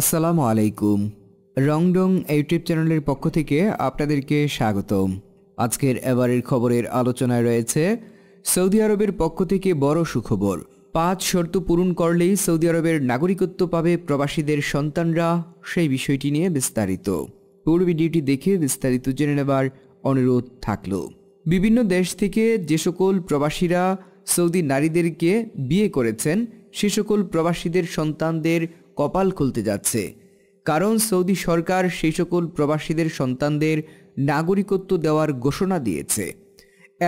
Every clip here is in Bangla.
আসসালামু আলাইকুম রংডং ইউটিউব চ্যানেলের পক্ষ থেকে আপনাদেরকে স্বাগতম আজকের এবারের খবরের আলোচনায় রয়েছে সৌদি আরবের পক্ষ থেকে বড় সুখবর পাঁচ শর্ত পূরণ করলেই সৌদি আরবের নাগরিকত্ব পাবে প্রবাসীদের সন্তানরা সেই বিষয়টি নিয়ে বিস্তারিত পুরো ভিডিওটি দেখে বিস্তারিত জেনে নেবার অনুরোধ থাকলো বিভিন্ন দেশ থেকে যে সকল প্রবাসীরা সৌদি নারীদেরকে বিয়ে করেছেন সে সকল প্রবাসীদের সন্তানদের কপাল খুলতে যাচ্ছে কারণ সৌদি সরকার সেই সকল প্রবাসীদের সন্তানদের নাগরিকত্ব দেওয়ার ঘোষণা দিয়েছে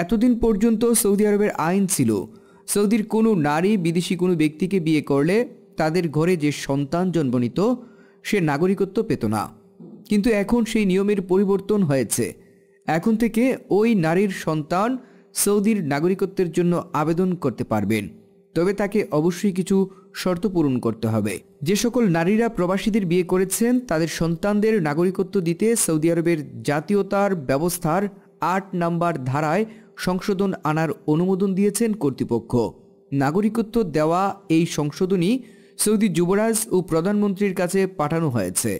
এতদিন পর্যন্ত সৌদি আরবের আইন ছিল সৌদির কোনো নারী বিদেশি কোনো ব্যক্তিকে বিয়ে করলে তাদের ঘরে যে সন্তান জন্ম নিত সে নাগরিকত্ব পেত না কিন্তু এখন সেই নিয়মের পরিবর্তন হয়েছে এখন থেকে ওই নারীর সন্তান সৌদির নাগরিকত্বের জন্য আবেদন করতে পারবেন তবে তাকে অবশ্যই কিছু শর্ত পূরণ করতে হবে যে সকল নারীরা প্রবাসীদের বিয়ে করেছেন তাদের সন্তানদের নাগরিকত্ব দিতে সৌদি আরবের জাতীয়তার ব্যবস্থার আট নাম্বার ধারায় সংশোধন আনার অনুমোদন দিয়েছেন কর্তৃপক্ষ নাগরিকত্ব দেওয়া এই সংশোধনী সৌদি যুবরাজ ও প্রধানমন্ত্রীর কাছে পাঠানো হয়েছে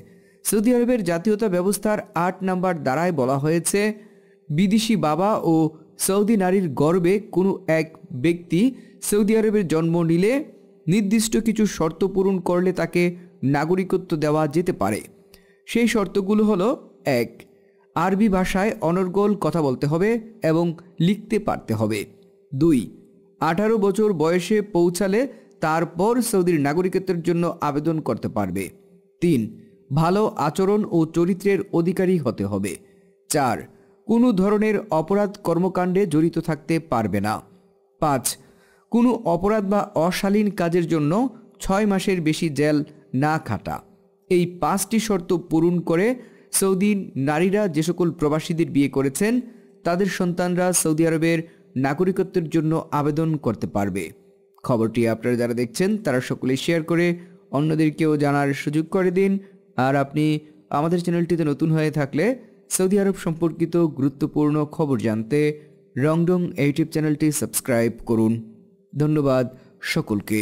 সৌদি আরবের জাতীয়তা ব্যবস্থার আট নাম্বার দ্বারায় বলা হয়েছে বিদেশি বাবা ও সৌদি নারীর গর্বে কোনো এক ব্যক্তি সৌদি আরবের জন্ম নিলে নির্দিষ্ট কিছু শর্ত পূরণ করলে তাকে নাগরিকত্ব দেওয়া যেতে পারে সেই শর্তগুলো হলো এক আরবি ভাষায় অনর্গল কথা বলতে হবে এবং লিখতে পারতে হবে দুই আঠারো বছর বয়সে পৌঁছালে তারপর সৌদির নাগরিকত্বের জন্য আবেদন করতে পারবে তিন ভালো আচরণ ও চরিত্রের অধিকারী হতে হবে চার কোনো ধরনের অপরাধ কর্মকাণ্ডে জড়িত থাকতে পারবে না পাঁচ কোনো অপরাধ বা অশালীন কাজের জন্য ছয় মাসের বেশি জেল না খাটা এই পাঁচটি শর্ত পূরণ করে সৌদির নারীরা যে সকল প্রবাসীদের বিয়ে করেছেন তাদের সন্তানরা সৌদি আরবের নাগরিকত্বের জন্য আবেদন করতে পারবে খবরটি আপনারা যারা দেখছেন তারা সকলে শেয়ার করে অন্যদেরকেও জানার সুযোগ করে দিন আর আপনি আমাদের চ্যানেলটিতে নতুন হয়ে থাকলে সৌদি আরব সম্পর্কিত গুরুত্বপূর্ণ খবর জানতে রংডং ইউটিউব চ্যানেলটি সাবস্ক্রাইব করুন ধন্যবাদ সকলকে